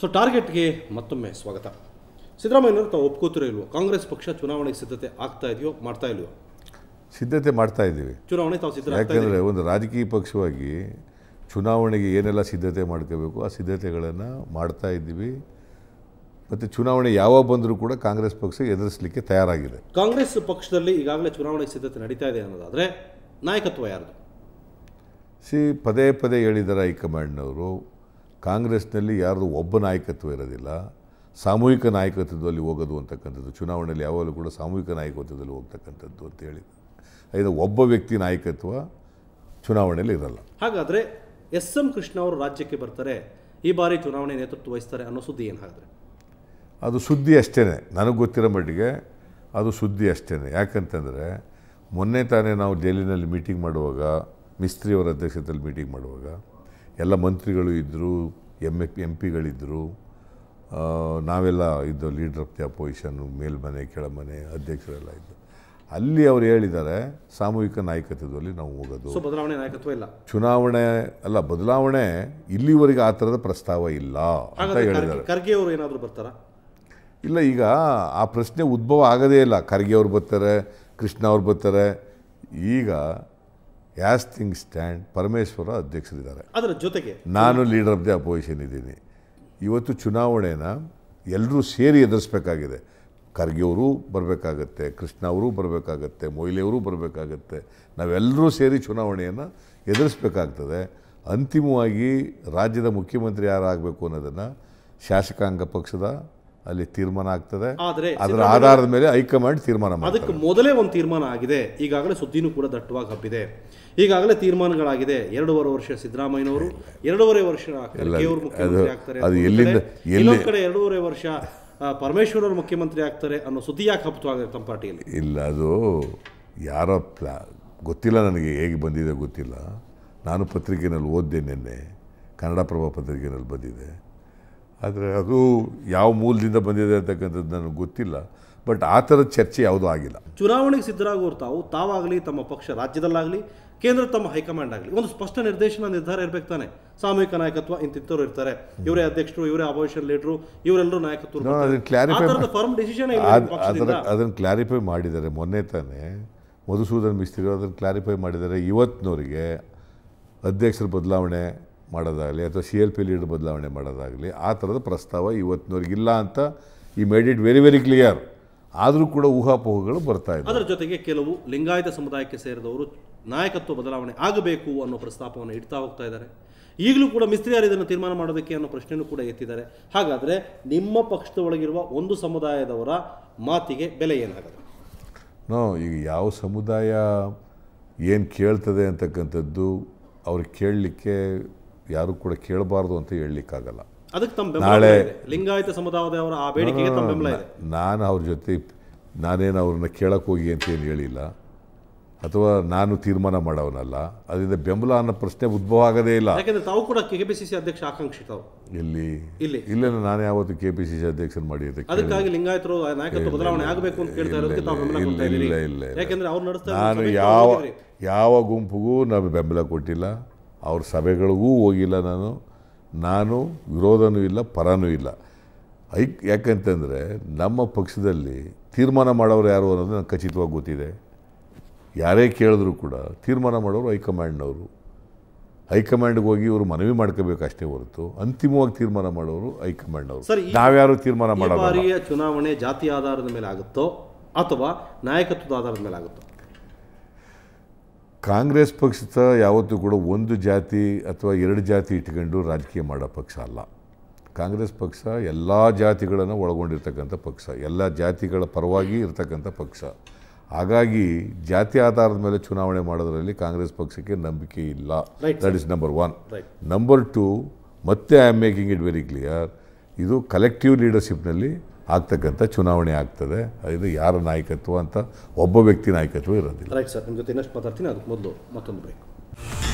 so ಟಾರ್ಗೆಟ್ಗೆ ಮತ್ತೊಮ್ಮೆ ಸ್ವಾಗತ ಸಿದ್ದರಾಮಯ್ಯನವರು ತಾವು ಒಪ್ಕೋತಿರೋ ಇಲ್ವೋ ಕಾಂಗ್ರೆಸ್ ಪಕ್ಷ ಚುನಾವಣೆಗೆ ಸಿದ್ಧತೆ ಆಗ್ತಾ ಇದೆಯೋ ಮಾಡ್ತಾ ಇಲ್ವೋ ಸಿದ್ಧತೆ ಮಾಡ್ತಾ ಇದ್ದೀವಿ ಚುನಾವಣೆ ತಾವು ಸಿದ್ಧ ಯಾಕೆಂದರೆ ಒಂದು ರಾಜಕೀಯ ಪಕ್ಷವಾಗಿ ಚುನಾವಣೆಗೆ ಏನೆಲ್ಲ ಸಿದ್ಧತೆ ಮಾಡ್ಕೋಬೇಕು ಆ ಸಿದ್ಧತೆಗಳನ್ನು ಮಾಡ್ತಾ ಇದ್ದೀವಿ ಮತ್ತು ಚುನಾವಣೆ ಯಾವಾಗ ಬಂದರೂ ಕೂಡ ಕಾಂಗ್ರೆಸ್ ಪಕ್ಷ ಎದುರಿಸಲಿಕ್ಕೆ ತಯಾರಾಗಿದೆ ಕಾಂಗ್ರೆಸ್ ಪಕ್ಷದಲ್ಲಿ ಈಗಾಗಲೇ ಚುನಾವಣೆ ಸಿದ್ಧತೆ ನಡೀತಾ ಇದೆ ಅನ್ನೋದಾದರೆ ನಾಯಕತ್ವ ಯಾರು ಸಿ ಪದೇ ಪದೇ ಹೇಳಿದ್ದಾರೆ ಹೈಕಮಾಂಡ್ನವರು ಕಾಂಗ್ರೆಸ್ನಲ್ಲಿ ಯಾರ್ದು ಒಬ್ಬ ನಾಯಕತ್ವ ಇರೋದಿಲ್ಲ ಸಾಮೂಹಿಕ ನಾಯಕತ್ವದಲ್ಲಿ ಹೋಗೋದು ಅಂತಕ್ಕಂಥದ್ದು ಚುನಾವಣೆಯಲ್ಲಿ ಯಾವಾಗಲೂ ಕೂಡ ಸಾಮೂಹಿಕ ನಾಯಕತ್ವದಲ್ಲಿ ಹೋಗ್ತಕ್ಕಂಥದ್ದು ಅಂತ ಹೇಳಿ ಇದು ಒಬ್ಬ ವ್ಯಕ್ತಿ ನಾಯಕತ್ವ ಚುನಾವಣೆಯಲ್ಲಿ ಇರಲ್ಲ ಹಾಗಾದರೆ ಎಸ್ ಎಂ ಕೃಷ್ಣ ಅವರು ರಾಜ್ಯಕ್ಕೆ ಬರ್ತಾರೆ ಈ ಬಾರಿ ಚುನಾವಣೆ ನೇತೃತ್ವ ವಹಿಸ್ತಾರೆ ಅನ್ನೋ ಸುದ್ದಿ ಏನು ಹಾಗಾದರೆ ಅದು ಸುದ್ದಿ ಅಷ್ಟೇ ನನಗೆ ಗೊತ್ತಿರೋ ಮಟ್ಟಿಗೆ ಅದು ಸುದ್ದಿ ಅಷ್ಟೇ ಯಾಕಂತಂದರೆ ಮೊನ್ನೆ ತಾನೇ ನಾವು ಜೈಲಿನಲ್ಲಿ ಮೀಟಿಂಗ್ ಮಾಡುವಾಗ ಮಿಸ್ತ್ರಿಯವರ ಅಧ್ಯಕ್ಷತೆಯಲ್ಲಿ ಮೀಟಿಂಗ್ ಮಾಡುವಾಗ ಎಲ್ಲ ಮಂತ್ರಿಗಳು ಇದ್ದರು ಎಮ್ ಎಫ್ ಎಂ ಪಿಗಳಿದ್ದರು ನಾವೆಲ್ಲ ಇದ್ದು ಲೀಡರ್ ಆಫ್ ದಿ ಅಪೋಸಿಷನ್ನು ಮೇಲ್ಮನೆ ಕೆಳಮನೆ ಅಧ್ಯಕ್ಷರೆಲ್ಲ ಇದ್ದರು ಅಲ್ಲಿ ಅವರು ಹೇಳಿದ್ದಾರೆ ಸಾಮೂಹಿಕ ನಾಯಕತ್ವದಲ್ಲಿ ನಾವು ಹೋಗೋದು ಬದಲಾವಣೆ ನಾಯಕತ್ವ ಇಲ್ಲ ಚುನಾವಣೆ ಅಲ್ಲ ಬದಲಾವಣೆ ಇಲ್ಲಿವರೆಗೆ ಆ ಥರದ ಪ್ರಸ್ತಾವ ಇಲ್ಲ ಅಂತ ಹೇಳಿದ್ದಾರೆ ಖರ್ಗೆ ಅವರು ಏನಾದರೂ ಬರ್ತಾರಾ ಇಲ್ಲ ಈಗ ಆ ಪ್ರಶ್ನೆ ಉದ್ಭವ ಆಗೋದೇ ಇಲ್ಲ ಖರ್ಗೆ ಅವ್ರು ಬರ್ತಾರೆ ಕೃಷ್ಣ ಅವ್ರು ಬರ್ತಾರೆ ಈಗ ಯಾಸ್ ಥಿಂಗ್ ಸ್ಟ್ಯಾಂಡ್ ಪರಮೇಶ್ವರ ಅಧ್ಯಕ್ಷರಿದ್ದಾರೆ ಅದರ ಜೊತೆಗೆ ನಾನು ಲೀಡರ್ ಆಫ್ ದಿ ಅಪೋಸಿಷನ್ ಇದ್ದೀನಿ ಇವತ್ತು ಚುನಾವಣೆನ ಎಲ್ಲರೂ ಸೇರಿ ಎದುರಿಸ್ಬೇಕಾಗಿದೆ ಅವರೂ ಬರಬೇಕಾಗತ್ತೆ ಕೃಷ್ಣ ಅವರು ಬರಬೇಕಾಗತ್ತೆ ಮೊಯ್ಲೆಯವರು ಬರಬೇಕಾಗತ್ತೆ ನಾವೆಲ್ಲರೂ ಸೇರಿ ಚುನಾವಣೆಯನ್ನು ಎದುರಿಸ್ಬೇಕಾಗ್ತದೆ ಅಂತಿಮವಾಗಿ ರಾಜ್ಯದ ಮುಖ್ಯಮಂತ್ರಿ ಯಾರಾಗಬೇಕು ಅನ್ನೋದನ್ನು ಶಾಸಕಾಂಗ ಪಕ್ಷದ ಅಲ್ಲಿ ತೀರ್ಮಾನ ಆಗ್ತದೆ ಅದರ ಆಧಾರದ ಮೇಲೆ ಹೈಕಮಾಂಡ್ ತೀರ್ಮಾನ ಅದಕ್ಕೆ ಮೊದಲೇ ಒಂದು ತೀರ್ಮಾನ ಆಗಿದೆ ಈಗಾಗಲೇ ಸುದ್ದಿನೂ ಕೂಡ ದಟ್ಟವಾಗಿ ಹಬ್ಬಿದೆ ಈಗಾಗಲೇ ತೀರ್ಮಾನಗಳಾಗಿದೆ ಎರಡೂವರೆ ವರ್ಷ ಸಿದ್ದರಾಮಯ್ಯನವರು ಎರಡೂವರೆ ವರ್ಷ ಇನ್ನೊಂದು ಕಡೆ ಎರಡೂವರೆ ವರ್ಷ ಅವರು ಮುಖ್ಯಮಂತ್ರಿ ಆಗ್ತಾರೆ ಅನ್ನೋ ಸುದ್ದಿ ಯಾಕೆ ಹಬ್ಬ ತಮ್ಮ ಪಾರ್ಟಿಯಲ್ಲಿ ಇಲ್ಲ ಅದು ಯಾರೋ ಪ್ಲಾ ಗೊತ್ತಿಲ್ಲ ನನಗೆ ಹೇಗೆ ಬಂದಿದೆ ಗೊತ್ತಿಲ್ಲ ನಾನು ಪತ್ರಿಕೆಯಲ್ಲಿ ಓದಿದೆ ನಿನ್ನೆ ಕನ್ನಡಪ್ರಭ ಪತ್ರಿಕೆಯಲ್ಲಿ ಬಂದಿದೆ ಆದರೆ ಅದು ಯಾವ ಮೂಲದಿಂದ ಬಂದಿದೆ ಅಂತಕ್ಕಂಥದ್ದು ನನಗೆ ಗೊತ್ತಿಲ್ಲ ಬಟ್ ಆ ಥರದ ಚರ್ಚೆ ಯಾವುದೂ ಆಗಿಲ್ಲ ಚುನಾವಣೆಗೆ ಸಿದ್ಧರಾಗುವರು ತಾವು ತಾವಾಗಲಿ ತಮ್ಮ ಪಕ್ಷ ರಾಜ್ಯದಲ್ಲಾಗಲಿ ಕೇಂದ್ರ ತಮ್ಮ ಹೈಕಮಾಂಡ್ ಆಗಲಿ ಒಂದು ಸ್ಪಷ್ಟ ನಿರ್ದೇಶನ ನಿರ್ಧಾರ ಇರಬೇಕು ತಾನೆ ಸಾಮೂಹಿಕ ನಾಯಕತ್ವ ಇಂತಿಂತವ್ರು ಇರ್ತಾರೆ ಇವರೇ ಅಧ್ಯಕ್ಷರು ಇವರೇ ಅಪೋಸಿಷನ್ ಲೀಡರು ಇವರೆಲ್ಲರೂ ನಾಯಕತ್ವ ಅದನ್ನು ಕ್ಲಾರಿಫೈ ಮಾಡಿದ್ದಾರೆ ಮೊನ್ನೆ ತಾನೇ ಮಧುಸೂದನ್ ಮಿಸ್ತ್ರಿ ಅದನ್ನು ಕ್ಲಾರಿಫೈ ಮಾಡಿದ್ದಾರೆ ಇವತ್ತಿನವರಿಗೆ ಅಧ್ಯಕ್ಷರ ಬದಲಾವಣೆ ಮಾಡೋದಾಗಲಿ ಅಥವಾ ಸಿ ಎಲ್ ಪಿ ಲೀಡ್ ಬದಲಾವಣೆ ಮಾಡೋದಾಗಲಿ ಆ ಥರದ ಪ್ರಸ್ತಾವ ಇಲ್ಲ ಅಂತ ಈ made it very very clear ಆದರೂ ಕೂಡ ಊಹಾಪೋಹಗಳು ಬರ್ತಾ ಇದೆ ಅದರ ಜೊತೆಗೆ ಕೆಲವು ಲಿಂಗಾಯತ ಸಮುದಾಯಕ್ಕೆ ಸೇರಿದವರು ನಾಯಕತ್ವ ಬದಲಾವಣೆ ಆಗಬೇಕು ಅನ್ನೋ ಪ್ರಸ್ತಾಪವನ್ನು ಇಡ್ತಾ ಹೋಗ್ತಾ ಇದ್ದಾರೆ ಈಗಲೂ ಕೂಡ ಮಿಸ್ತ್ರಿಯಾರು ಇದನ್ನು ತೀರ್ಮಾನ ಮಾಡೋದಕ್ಕೆ ಅನ್ನೋ ಪ್ರಶ್ನೆಯೂ ಕೂಡ ಎತ್ತಿದ್ದಾರೆ ಹಾಗಾದರೆ ನಿಮ್ಮ ಪಕ್ಷದ ಒಳಗಿರುವ ಒಂದು ಸಮುದಾಯದವರ ಮಾತಿಗೆ ಬೆಲೆ ಏನಾಗುತ್ತೆ ನೋ ಈಗ ಯಾವ ಸಮುದಾಯ ಏನು ಕೇಳ್ತದೆ ಅಂತಕ್ಕಂಥದ್ದು ಅವ್ರು ಕೇಳಲಿಕ್ಕೆ ಯಾರು ಕೂಡ ಕೇಳಬಾರ್ದು ಅಂತ ಹೇಳಲಿಕ್ಕಾಗಲ್ಲ ನಾಳೆ ಲಿಂಗಾಯತ ಸಮುದಾಯದವರ ಆ ಬೇಡಿಕೆಗೆ ನಾನು ಅವ್ರ ಜೊತೆ ನಾನೇನು ಅವ್ರನ್ನ ಕೇಳಕ್ಕೆ ಹೋಗಿ ಏನು ಹೇಳಿಲ್ಲ ಅಥವಾ ನಾನು ತೀರ್ಮಾನ ಮಾಡವನಲ್ಲ ಅದರಿಂದ ಬೆಂಬಲ ಅನ್ನೋ ಪ್ರಶ್ನೆ ಉದ್ಭವ ಆಗದೇ ಇಲ್ಲ ಯಾಕಂದ್ರೆ ತಾವು ಕೂಡ ಕೆ ಪಿ ಸಿ ಸಿ ಅಧ್ಯಕ್ಷ ಆಕಾಂಕ್ಷಿ ತಾವು ಇಲ್ಲಿ ಇಲ್ಲಿ ಇಲ್ಲ ನಾನು ಯಾವತ್ತು ಕೆ ಪಿ ಸಿ ಸಿ ಅಧ್ಯಕ್ಷನ ಮಾಡಿ ಅದಕ್ಕಾಗಿ ಲಿಂಗಾಯತರು ನಾಯಕತ್ವ ಬದಲಾವಣೆ ಆಗಬೇಕು ಅಂತ ಕೇಳ್ತಾ ಇರೋದಕ್ಕೆ ತಾವು ಬೆಂಬಲ ಇಲ್ಲ ಇಲ್ಲ ಯಾಕಂದ್ರೆ ಅವ್ರು ನಡೆಸ್ತಾರೆ ನಾನು ಯಾವ ಯಾವ ಗುಂಪಿಗೂ ನಾವು ಬೆಂಬಲ ಕೊಟ್ಟಿಲ್ಲ ಅವ್ರ ಸಭೆಗಳಿಗೂ ಹೋಗಿಲ್ಲ ನಾನು ನಾನು ವಿರೋಧನೂ ಇಲ್ಲ ಪರನೂ ಇಲ್ಲ ಐಕ್ ಯಾಕಂತಂದರೆ ನಮ್ಮ ಪಕ್ಷದಲ್ಲಿ ತೀರ್ಮಾನ ಮಾಡೋರು ಯಾರು ಅನ್ನೋದು ನನಗೆ ಖಚಿತವಾಗಿ ಗೊತ್ತಿದೆ ಯಾರೇ ಕೇಳಿದ್ರು ಕೂಡ ತೀರ್ಮಾನ ಮಾಡೋರು ಹೈಕಮಾಂಡ್ನವರು ಹೈಕಮಾಂಡ್ಗೆ ಹೋಗಿ ಇವರು ಮನವಿ ಮಾಡ್ಕೋಬೇಕಷ್ಟೇ ಹೊರತು ಅಂತಿಮವಾಗಿ ತೀರ್ಮಾನ ಮಾಡೋರು ಹೈಕಮಾಂಡ್ನವರು ನಾವ್ಯಾರು ತೀರ್ಮಾನ ಮಾಡೋದು ಚುನಾವಣೆ ಜಾತಿ ಆಧಾರದ ಮೇಲೆ ಆಗುತ್ತೋ ಅಥವಾ ನಾಯಕತ್ವದ ಆಧಾರದ ಮೇಲೆ ಆಗುತ್ತೋ ಕಾಂಗ್ರೆಸ್ ಪಕ್ಷದ ಯಾವತ್ತೂ ಕೂಡ ಒಂದು ಜಾತಿ ಅಥವಾ ಎರಡು ಜಾತಿ ಇಟ್ಕೊಂಡು ರಾಜಕೀಯ ಮಾಡೋ ಪಕ್ಷ ಅಲ್ಲ ಕಾಂಗ್ರೆಸ್ ಪಕ್ಷ ಎಲ್ಲ ಜಾತಿಗಳನ್ನು ಒಳಗೊಂಡಿರ್ತಕ್ಕಂಥ ಪಕ್ಷ ಎಲ್ಲ ಜಾತಿಗಳ ಪರವಾಗಿ ಇರತಕ್ಕಂಥ ಪಕ್ಷ ಹಾಗಾಗಿ ಜಾತಿ ಆಧಾರದ ಮೇಲೆ ಚುನಾವಣೆ ಮಾಡೋದರಲ್ಲಿ ಕಾಂಗ್ರೆಸ್ ಪಕ್ಷಕ್ಕೆ ನಂಬಿಕೆ ಇಲ್ಲ that is number one number two ಮತ್ತೆ I am making it very clear ಇದು ಕಲೆಕ್ಟಿವ್ ಲೀಡರ್ಶಿಪ್ನಲ್ಲಿ ಆಗ್ತಕ್ಕಂಥ ಚುನಾವಣೆ ಆಗ್ತದೆ ಇದು ಯಾರ ನಾಯಕತ್ವ ಅಂತ ಒಬ್ಬ ವ್ಯಕ್ತಿ ನಾಯಕತ್ವ ಇರೋದಿಲ್ಲ ರೈಟ್ ಸರ್ ನಿಮ್ಮ ಜೊತೆ ಇನ್ನಷ್ಟು ಮಾತಾಡ್ತೀನಿ ಅದಕ್ಕೆ ಮೊದಲು ಮತ್ತೊಂದು ಬ್ರೇಕ್